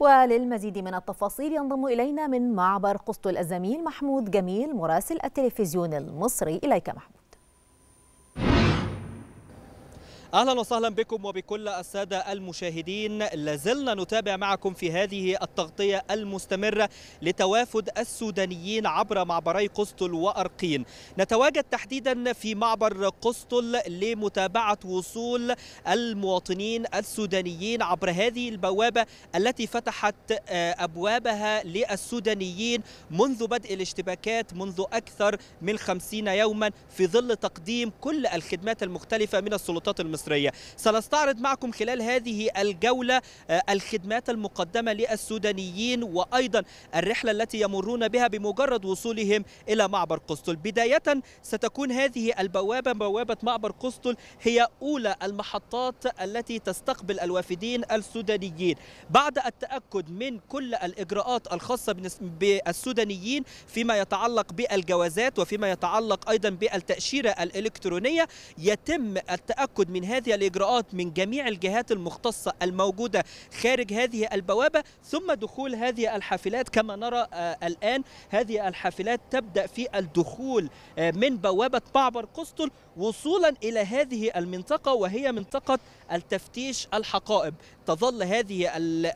وللمزيد من التفاصيل ينضم إلينا من معبر قسطل الزميل محمود جميل مراسل التلفزيون المصري إليك محمود اهلا وسهلا بكم وبكل الساده المشاهدين لازلنا نتابع معكم في هذه التغطيه المستمره لتوافد السودانيين عبر معبري قسطل وارقين نتواجد تحديدا في معبر قسطل لمتابعه وصول المواطنين السودانيين عبر هذه البوابه التي فتحت آه، ابوابها للسودانيين منذ بدء الاشتباكات منذ اكثر من خمسين يوما في ظل تقديم كل الخدمات المختلفه من السلطات المصرية المصرية سنستعرض معكم خلال هذه الجولة آه، الخدمات المقدمة للسودانيين وأيضا الرحلة التي يمرون بها بمجرد وصولهم إلى معبر قسطل بداية ستكون هذه البوابة بوابة معبر قسطل هي أولى المحطات التي تستقبل الوافدين السودانيين بعد التأكد من كل الإجراءات الخاصة بالسودانيين فيما يتعلق بالجوازات وفيما يتعلق أيضا بالتأشيرة الإلكترونية يتم التأكد من هذه الإجراءات من جميع الجهات المختصة الموجودة خارج هذه البوابة ثم دخول هذه الحافلات كما نرى آه، الآن هذه الحافلات تبدأ في الدخول آه، من بوابة معبر قسطل وصولا إلى هذه المنطقة وهي منطقة التفتيش الحقائب تظل هذه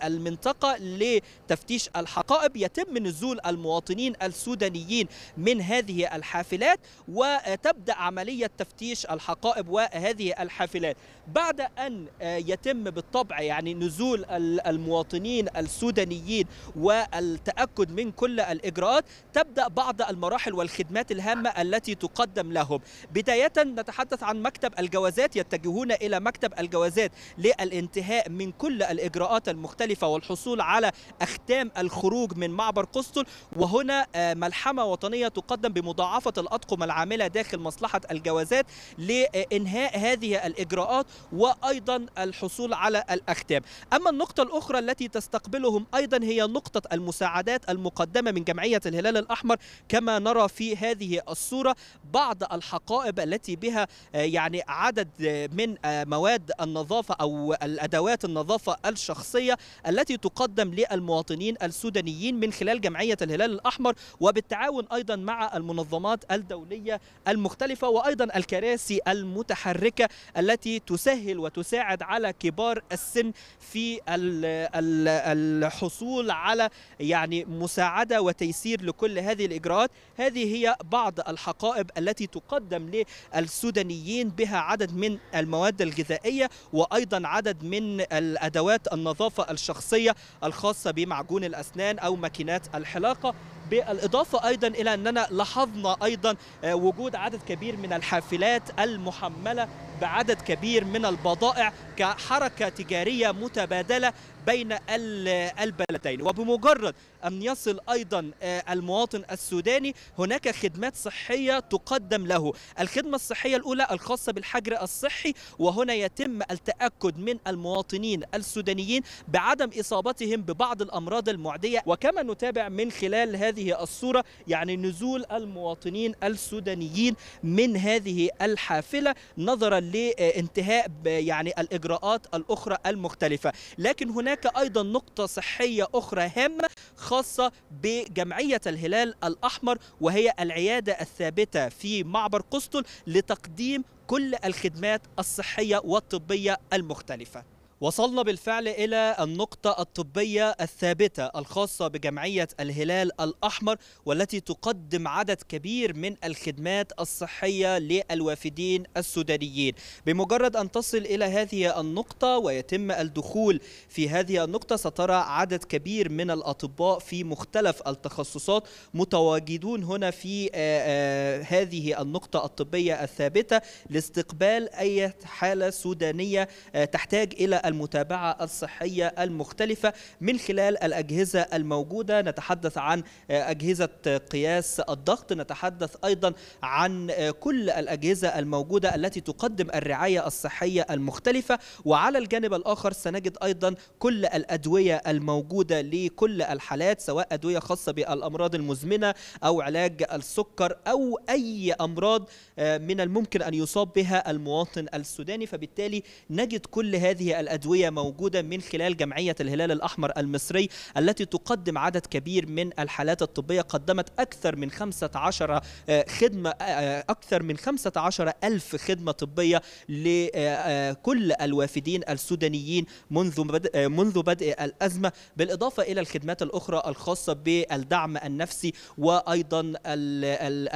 المنطقة لتفتيش الحقائب يتم نزول المواطنين السودانيين من هذه الحافلات وتبدأ عملية تفتيش الحقائب وهذه الحافلات الاحتلال بعد أن آه، يتم بالطبع يعني نزول المواطنين السودانيين والتأكد من كل الإجراءات تبدأ بعض المراحل والخدمات الهامة التي تقدم لهم بداية نتحدث عن مكتب الجوازات يتجهون إلى مكتب الجوازات للانتهاء من كل الإجراءات المختلفة والحصول على أختام الخروج من معبر قسطل وهنا آه، ملحمة وطنية تقدم بمضاعفة الأطقم العاملة داخل مصلحة الجوازات لإنهاء هذه الإجراءات الاجراءات وايضا الحصول على الاختام. اما النقطه الاخرى التي تستقبلهم ايضا هي نقطه المساعدات المقدمه من جمعيه الهلال الاحمر كما نرى في هذه الصوره بعض الحقائب التي بها آه، يعني عدد من آه، مواد النظافه او الادوات النظافه الشخصيه التي تقدم للمواطنين السودانيين من خلال جمعيه الهلال الاحمر وبالتعاون ايضا مع المنظمات الدوليه المختلفه وايضا الكراسي المتحركه التي التي تسهل وتساعد على كبار السن في الحصول على يعني مساعدة وتيسير لكل هذه الإجراءات هذه هي بعض الحقائب التي تقدم للسودانيين بها عدد من المواد الغذائية وأيضا عدد من الأدوات النظافة الشخصية الخاصة بمعجون الأسنان أو ماكينات الحلاقة بالاضافه ايضا الى اننا لاحظنا ايضا آه، وجود عدد كبير من الحافلات المحمله بعدد كبير من البضائع كحركه تجاريه متبادله بين البلدين وبمجرد أن يصل أيضا آه، المواطن السوداني هناك خدمات صحية تقدم له الخدمة الصحية الأولى الخاصة بالحجر الصحي وهنا يتم التأكد من المواطنين السودانيين بعدم إصابتهم ببعض الأمراض المعدية وكما نتابع من خلال هذه هذه الصورة يعني نزول المواطنين السودانيين من هذه الحافلة نظرا لانتهاء يعني الإجراءات الأخرى المختلفة لكن هناك أيضا نقطة صحية أخرى هامة خاصة بجمعية الهلال الأحمر وهي العيادة الثابتة في معبر قسطل لتقديم كل الخدمات الصحية والطبية المختلفة وصلنا بالفعل إلى النقطة الطبية الثابتة الخاصة بجمعية الهلال الأحمر والتي تقدم عدد كبير من الخدمات الصحية للوافدين السودانيين بمجرد أن تصل إلى هذه النقطة ويتم الدخول في هذه النقطة سترى عدد كبير من الأطباء في مختلف التخصصات متواجدون هنا في آه، آه، هذه النقطة الطبية الثابتة لاستقبال أي حالة سودانية آه، تحتاج إلى المتابعة الصحية المختلفة من خلال الأجهزة الموجودة نتحدث عن أجهزة قياس الضغط نتحدث أيضا عن كل الأجهزة الموجودة التي تقدم الرعاية الصحية المختلفة وعلى الجانب الآخر سنجد أيضا كل الأدوية الموجودة لكل الحالات سواء أدوية خاصة بالأمراض المزمنة أو علاج السكر أو أي أمراض آه، من الممكن أن يصاب بها المواطن السوداني فبالتالي نجد كل هذه الأدوية الأدوية موجودة من خلال جمعية الهلال الأحمر المصري التي تقدم عدد كبير من الحالات الطبية قدمت أكثر من 15 آه، خدمة آه، آه، أكثر من 15 ألف خدمة طبية لكل الوافدين السودانيين منذ بدء منذ بدء الأزمة بالإضافة إلى الخدمات الأخرى الخاصة بالدعم النفسي وأيضا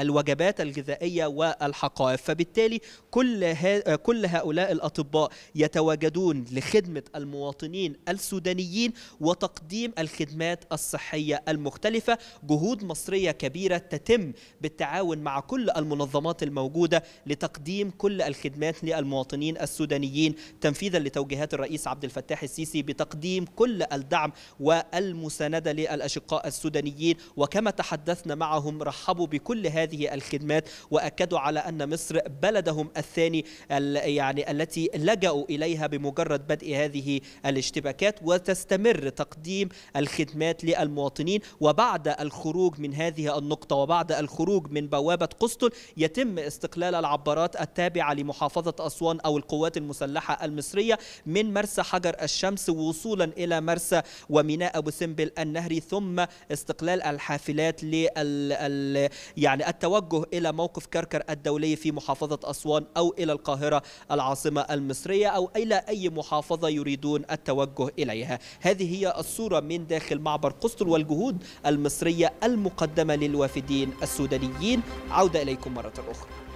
الوجبات الغذائية والحقائب فبالتالي كل كل هؤلاء الأطباء يتواجدون خدمة المواطنين السودانيين وتقديم الخدمات الصحية المختلفة جهود مصرية كبيرة تتم بالتعاون مع كل المنظمات الموجودة لتقديم كل الخدمات للمواطنين السودانيين تنفيذا لتوجيهات الرئيس عبد الفتاح السيسي بتقديم كل الدعم والمساندة للأشقاء السودانيين وكما تحدثنا معهم رحبوا بكل هذه الخدمات وأكدوا على أن مصر بلدهم الثاني يعني التي لجأوا إليها بمجرد بدء بدء هذه الاشتباكات وتستمر تقديم الخدمات للمواطنين وبعد الخروج من هذه النقطة وبعد الخروج من بوابة قسطل يتم استقلال العبارات التابعة لمحافظة أسوان أو القوات المسلحة المصرية من مرسى حجر الشمس وصولا إلى مرسى وميناء أبو سمبل النهري ثم استقلال الحافلات لل يعني التوجه إلى موقف كركر الدولي في محافظة أسوان أو إلى القاهرة العاصمة المصرية أو إلى أي محافظة المحافظة يريدون التوجه إليها هذه هي الصورة من داخل معبر قسطل والجهود المصرية المقدمة للوافدين السودانيين عودة إليكم مرة أخرى